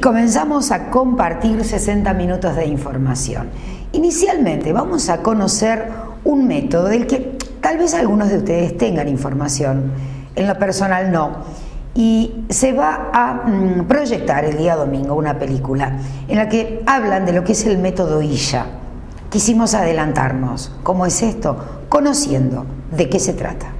comenzamos a compartir 60 minutos de información. Inicialmente vamos a conocer un método del que tal vez algunos de ustedes tengan información, en lo personal no. Y se va a mm, proyectar el día domingo una película en la que hablan de lo que es el método ILLA. Quisimos adelantarnos. ¿Cómo es esto? Conociendo de qué se trata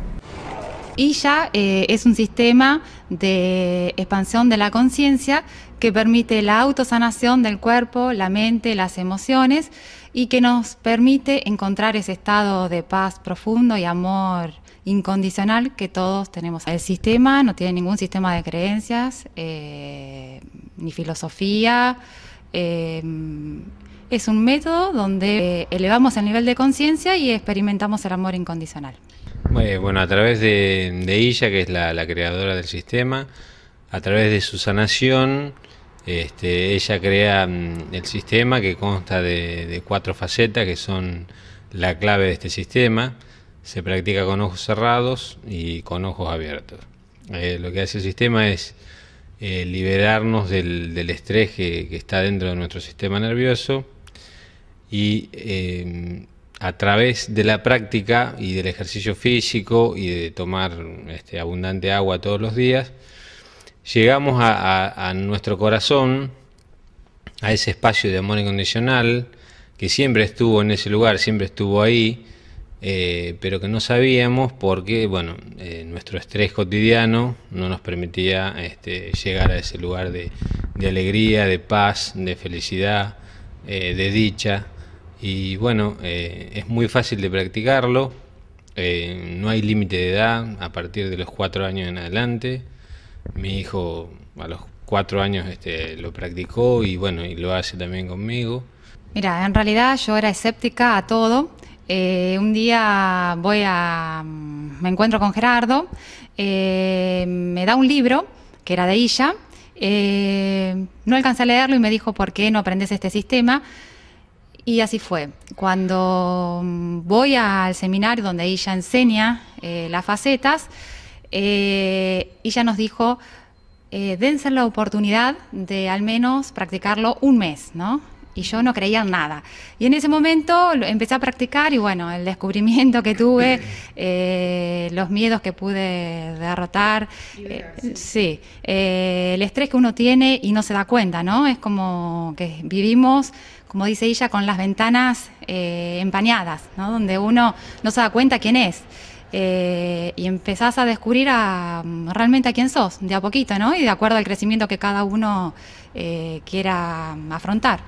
y ya eh, es un sistema de expansión de la conciencia que permite la autosanación del cuerpo, la mente, las emociones y que nos permite encontrar ese estado de paz profundo y amor incondicional que todos tenemos. El sistema no tiene ningún sistema de creencias eh, ni filosofía. Eh, es un método donde elevamos el nivel de conciencia y experimentamos el amor incondicional. Eh, bueno, a través de, ella, que es la, creadora del sistema, a través de su sanación, este, ella crea mm, el sistema que consta de, cuatro facetas que son la clave de este sistema. Se practica con ojos cerrados y con ojos abiertos. Eh, lo que hace el sistema es eh, liberarnos del, estrés que, que, está dentro de nuestro sistema nervioso y a través de la práctica y del ejercicio físico y de tomar este, abundante agua todos los días, llegamos a, nuestro corazón, a ese espacio de amor incondicional, que siempre estuvo en ese lugar, siempre estuvo ahí, eh, pero que no sabíamos porque, bueno, eh, nuestro estrés cotidiano no nos permitía este, llegar a ese lugar de, alegría, de paz, de felicidad, eh, de dicha. Y bueno, eh, es muy fácil de practicarlo, eh, no hay límite de edad a partir de los cuatro años en adelante. Mi hijo a los cuatro años este, lo practicó y bueno, y lo hace también conmigo. Mira, en realidad yo era escéptica a todo. Eh, un día voy a, me encuentro con Gerardo, me da un libro que era de ella, no alcancé a leerlo y me dijo, ¿por qué no aprendes este sistema? Y así fue. Cuando mm, voy al seminario donde ella enseña eh, las facetas, eh, ella nos dijo, eh, dense la oportunidad de al menos practicarlo un mes, ¿no? y yo no creía en nada. Y en ese momento empecé a practicar y bueno, el descubrimiento que tuve, eh, los miedos que pude derrotar, eh, sí, eh, el estrés que uno tiene y no se da cuenta, ¿no? Es como que vivimos, como dice ella, con las ventanas empañadas, ¿no? Donde uno no se da cuenta quién es. Eh, y empezás a descubrir realmente a quién sos, de a poquito, ¿no? Y de acuerdo al crecimiento que cada uno eh, quiera afrontar.